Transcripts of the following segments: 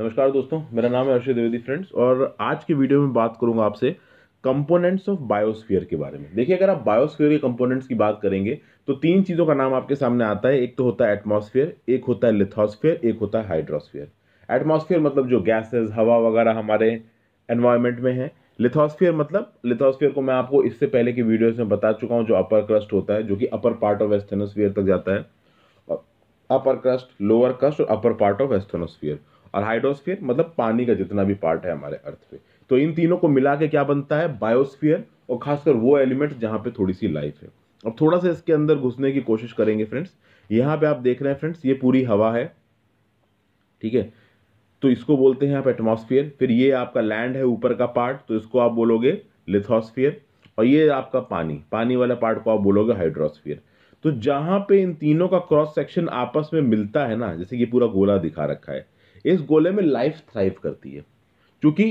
नमस्कार दोस्तों मेरा नाम है अर्षय द्विवेदी फ्रेंड्स और आज के वीडियो में बात करूंगा आपसे कंपोनेंट्स ऑफ बायोस्फीयर के बारे में देखिए अगर आप बायोस्फीयर के कंपोनेंट्स की बात करेंगे तो तीन चीज़ों का नाम आपके सामने आता है एक तो होता है एटमॉस्फेयर एक होता है लिथोस्फेयर एक होता है हाइड्रोस्फेयर एटमॉस्फेयर मतलब जो गैसेज हवा वगैरह हमारे एनवायरमेंट में है लिथोस्फेयर मतलब लिथोस्फेयर को मैं आपको इससे पहले की वीडियोस में बता चुका हूँ जो अपर क्रस्ट होता है जो कि अपर पार्ट ऑफ एस्थेनोस्फियर तक जाता है अपर क्रस्ट लोअर क्रस्ट और अपर पार्ट ऑफ एस्थेनोस्फियर और हाइड्रोस्फीयर मतलब पानी का जितना भी पार्ट है हमारे अर्थ पे तो इन तीनों को मिला के क्या बनता है बायोस्फीयर और खासकर वो एलिमेंट जहाँ पे थोड़ी सी लाइफ है अब थोड़ा सा इसके अंदर घुसने की कोशिश करेंगे फ्रेंड्स यहाँ पे आप देख रहे हैं फ्रेंड्स ये पूरी हवा है ठीक है तो इसको बोलते हैं आप एटमोसफियर फिर ये आपका लैंड है ऊपर का पार्ट तो इसको आप बोलोगे लिथोसफियर और ये आपका पानी पानी वाला पार्ट को आप बोलोगे हाइड्रोस्फियर तो जहाँ पे इन तीनों का क्रॉस सेक्शन आपस में मिलता है ना जैसे ये पूरा गोला दिखा रखा है इस गोले में लाइफ थ्राइव करती है क्योंकि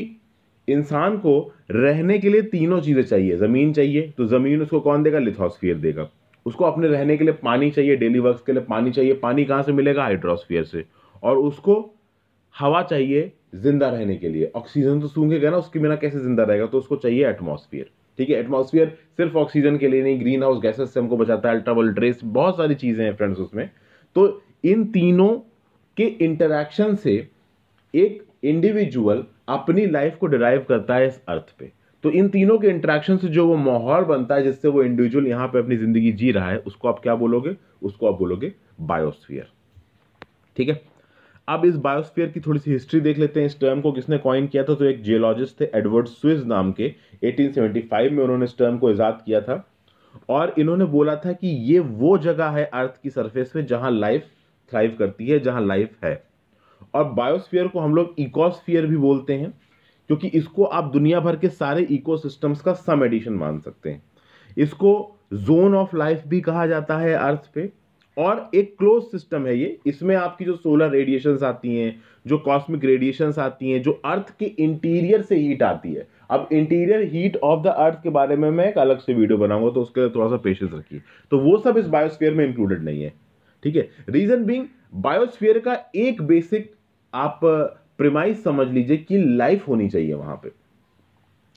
इंसान को रहने के लिए तीनों चीज़ें चाहिए ज़मीन चाहिए तो ज़मीन उसको कौन देगा लिथोस्फियर देगा उसको अपने रहने के लिए पानी चाहिए डेली वर्क के लिए पानी चाहिए पानी कहाँ से मिलेगा हाइड्रोस्फियर से और उसको हवा चाहिए जिंदा रहने के लिए ऑक्सीजन तो सूंघेगा ना उसके बिना कैसे जिंदा रहेगा तो उसको चाहिए एटमोसफियर ठीक है एटमोसफियर सिर्फ ऑक्सीजन के लिए नहीं ग्रीन हाउस गैसेस से हमको बचाता है अल्ट्रावल ड्रेस बहुत सारी चीज़ें हैं फ्रेंड्स उसमें तो इन तीनों के इंटरेक्शन से एक इंडिविजुअल अपनी लाइफ को डिराइव करता है इस अर्थ पे तो इन तीनों के इंटरेक्शन से जो वो माहौल बनता है जिससे वो इंडिविजुअल यहाँ पे अपनी ज़िंदगी जी रहा है उसको आप क्या बोलोगे उसको आप बोलोगे बायोस्फीयर ठीक है अब इस बायोस्फीयर की थोड़ी सी हिस्ट्री देख लेते हैं इस टर्म को किसने कॉइन किया था तो एक जियोलॉजिस्ट थे एडवर्ड स्विज नाम के 1875 में उन्होंने इस टर्म को ईजाद किया था और इन्होंने बोला था कि ये वो जगह है अर्थ की सरफेस में जहाँ लाइफ थ्राइव करती है जहाँ लाइफ है और बायोस्फीयर को हम लोग इकोस्फीयर भी बोलते हैं क्योंकि इसको आप दुनिया भर के सारे इकोसिस्टम्स का सम एडिशन मान सकते हैं इसको जोन ऑफ लाइफ भी कहा जाता है अर्थ पे और एक क्लोज सिस्टम है ये इसमें आपकी जो सोलर रेडिएशंस आती हैं जो कॉस्मिक रेडिएशंस आती हैं जो अर्थ के इंटीरियर से हीट आती है अब interior heat of the earth के बारे में मैं एक अलग से वीडियो बनाऊंगा तो उसके लिए थोड़ा सा पेशेंस रखिए तो वो सब इस बायोस्फीयर में इंक्लूडेड नहीं है ठीक है रीजन बींग बायोस्फियर का एक बेसिक आप प्रिमाइज uh, समझ लीजिए कि लाइफ होनी चाहिए वहां पे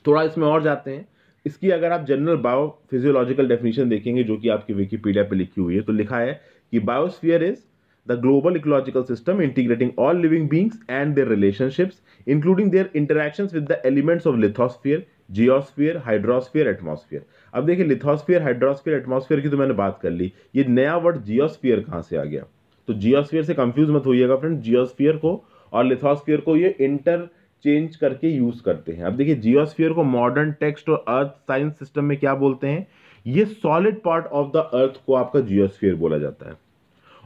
थोड़ा इसमें और जाते हैं इसकी अगर आप जनरल बायो फिजियोलॉजिकल डेफिनेशन देखेंगे जो कि आपकी विकीपीडिया पे लिखी हुई है तो लिखा है कि biosphere is the global ecological system integrating all living beings and their relationships including their interaction with the elements of lithosphere geosphere hydrosphere atmosphere अब देखिए लिथोस्फियर हाइड्रोस्फियर एटमॉस्फियर की तो मैंने बात कर ली ये नया वर्ड जियोस्फियर कहाँ से आ गया तो जियोस्फियर से कंफ्यूज मत होइएगा फ्रेंड जियोस्फियर को और लिथोस्फियर को ये इंटर चेंज करके यूज़ करते हैं अब देखिए जियोस्फियर को मॉडर्न टेक्स्ट और अर्थ साइंस सिस्टम में क्या बोलते हैं ये solid part of the earth को आपका जियोस्फियर बोला जाता है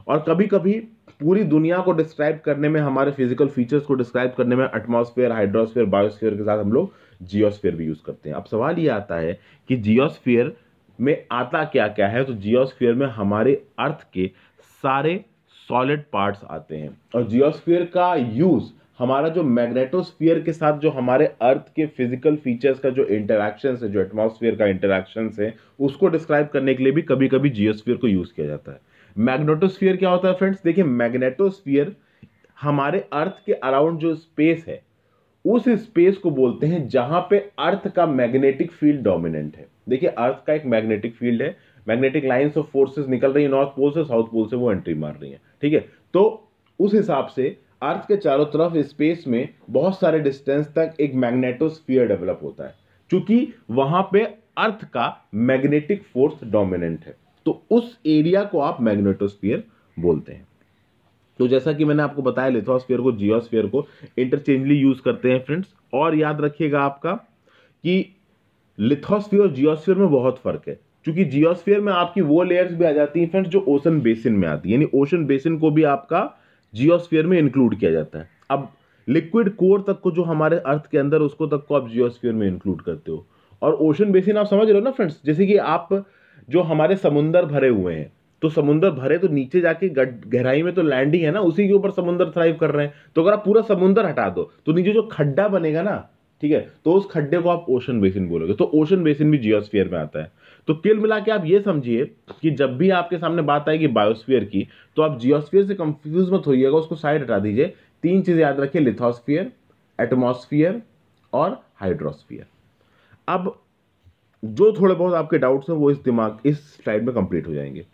और कभी कभी पूरी दुनिया को डिस्क्राइब करने में हमारे फिजिकल फीचर्स को डिस्क्राइब करने में एटमॉस्फेयर हाइड्रोस्फेयर बायोस्फेयर के साथ हम लोग जियोस्फेयर भी यूज़ करते हैं अब सवाल ये आता है कि जियोस्फेयर में आता क्या क्या है तो जियोस्फेयर में हमारे अर्थ के सारे सॉलिड पार्ट्स आते हैं और जियोस्फेयर का यूज़ हमारा जो मैग्नेटोस्फियर के साथ जो हमारे अर्थ के फिजिकल फीचर्स का जो इंटरेक्शन है जो एटमॉस्फेयर का इंटरेक्शन है उसको डिस्क्राइब करने के लिए भी कभी कभी जियोस्फियर को यूज़ किया जाता है मैग्नेटोस्फीयर क्या होता है फ्रेंड्स देखिए मैग्नेटोस्फीयर हमारे अर्थ के अराउंड जो स्पेस है उस स्पेस को बोलते हैं जहां पे अर्थ का मैग्नेटिक फील्ड डोमिनेंट है देखिए अर्थ का एक मैग्नेटिक फील्ड है मैग्नेटिक लाइंस ऑफ फोर्सेस निकल रही है नॉर्थ पोल से साउथ पोल से वो एंट्री मार रही है ठीक है तो उस हिसाब से अर्थ के चारों तरफ स्पेस में बहुत सारे डिस्टेंस तक एक मैग्नेटोस्फीयर डेवलप होता है क्योंकि वहां पे अर्थ का मैग्नेटिक फोर्स डोमिनेंट है तो उस एरिया को आप मैग्नेटोस्फियर बोलते हैं तो जैसा कि मैंने आपको बताया लिथोस्फियर को जियोस्फियर को इंटरचेंजली यूज करते हैं फ्रेंड्स और याद रखिएगा आपका कि लिथोस्फियर और जियोस्फियर में बहुत फर्क है क्योंकि जियोस्फियर में आपकी वो लेयर्स भी आ जाती हैं फ्रेंड्स जो ओशन बेसिन में आती है यानी ओशन बेसिन को भी आपका जियोस्फियर में इंक्लूड किया जाता है अब लिक्विड कोर तक को जो हमारे अर्थ के अंदर उसको तक को आप जियोस्फियर में इंक्लूड करते हो और ओशन बेसिन आप समझ रहे हो ना फ्रेंड्स जैसे कि आप जो हमारे समुंदर भरे हुए हैं तो समुंदर भरे तो नीचे जाके गहराई में तो लैंड ही है ना उसी के ऊपर समुंदर थ्राइव कर रहे हैं तो अगर आप पूरा समुंदर हटा दो तो नीचे जो खड्डा बनेगा ना ठीक है तो उस खड्डे को आप ओशन बेसिन बोलोगे तो ओशन बेसिन भी जियोस्फियर में आता है तो कुल मिला के आप ये समझिए कि जब भी आपके सामने बात आएगी बायोस्फियर की तो आप जियोस्फियर से कंफ्यूज मत होइएगा उसको साइड हटा दीजिए तीन चीज़ें याद रखिए लिथोस्फियर एटमोस्फियर और हाइड्रोस्फियर अब जो थोड़े बहुत आपके डाउट्स हैं वो इस दिमाग इस स्लाइड में कंप्लीट हो जाएंगे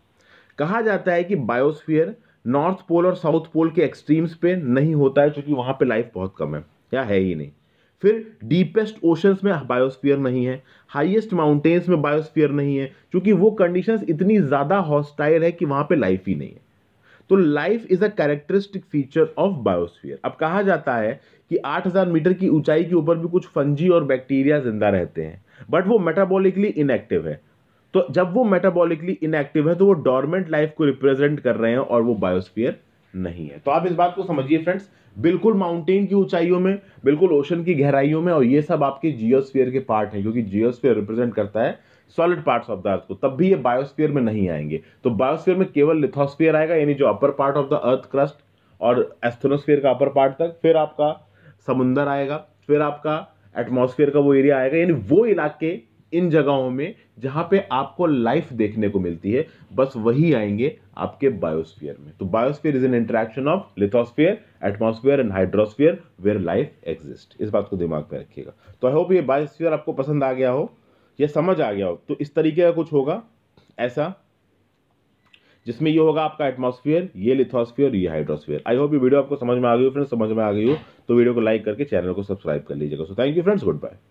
कहा जाता है कि बायोस्फीयर नॉर्थ पोल और साउथ पोल के एक्सट्रीम्स पे नहीं होता है क्योंकि वहाँ पे लाइफ बहुत कम है या है ही नहीं फिर डीपेस्ट ओशंस में बायोस्फीयर नहीं है हाईएस्ट माउंटेन्स में बायोस्फीयर नहीं है क्योंकि वो कंडीशंस इतनी ज़्यादा हॉस्टाइल है कि वहाँ पे लाइफ ही नहीं है तो life is a characteristic feature of biosphere अब कहा जाता है कि 8000 मीटर की ऊंचाई के ऊपर भी कुछ फंजी और बैक्टीरिया जिंदा रहते हैं बट वो मेटाबॉलिकली इनएक्टिव है तो जब वो मेटाबॉलिकली इनएक्टिव है तो वो डॉर्मेंट लाइफ को रिप्रेजेंट कर रहे हैं और वो बायोस्फीयर नहीं है तो आप इस बात को समझिए फ्रेंड्स बिल्कुल माउंटेन की ऊंचाइयों में बिल्कुल ओशन की गहराइयों में और ये सब आपके जियोस्फीयर के पार्ट हैं क्योंकि जियोस्फीयर रिप्रेजेंट करता है solid parts of the earth को तब भी ये बायोस्फीयर में नहीं आएंगे तो बायोस्फीयर में केवल लिथोस्फीयर आएगा यानी जो upper part of the earth crust और एस्थेनोस्फीयर का अपर पार्ट तक फिर आपका समुंदर आएगा फिर आपका एटमॉस्फेयर का वो एरिया आएगा यानी वो इलाके इन जगहों में जहाँ पे आपको लाइफ देखने को मिलती है बस वही आएंगे आपके बायोस्फीयर में तो biosphere is an interaction of lithosphere atmosphere and hydrosphere where life exist इस बात को दिमाग में रखिएगा तो आई होप ये बायोस्फीयर आपको पसंद आ गया हो या समझ आ गया हो तो इस तरीके का कुछ होगा ऐसा जिसमें ये होगा आपका एटमॉस्फेयर ये लिथोस्फियर ये हाइड्रोस्फियर आई होप ये वीडियो आपको समझ में आ गई हो फ्रेंड्स समझ में आ गई हो तो वीडियो को लाइक करके चैनल को सब्सक्राइब कर लीजिएगा so thank you friends good bye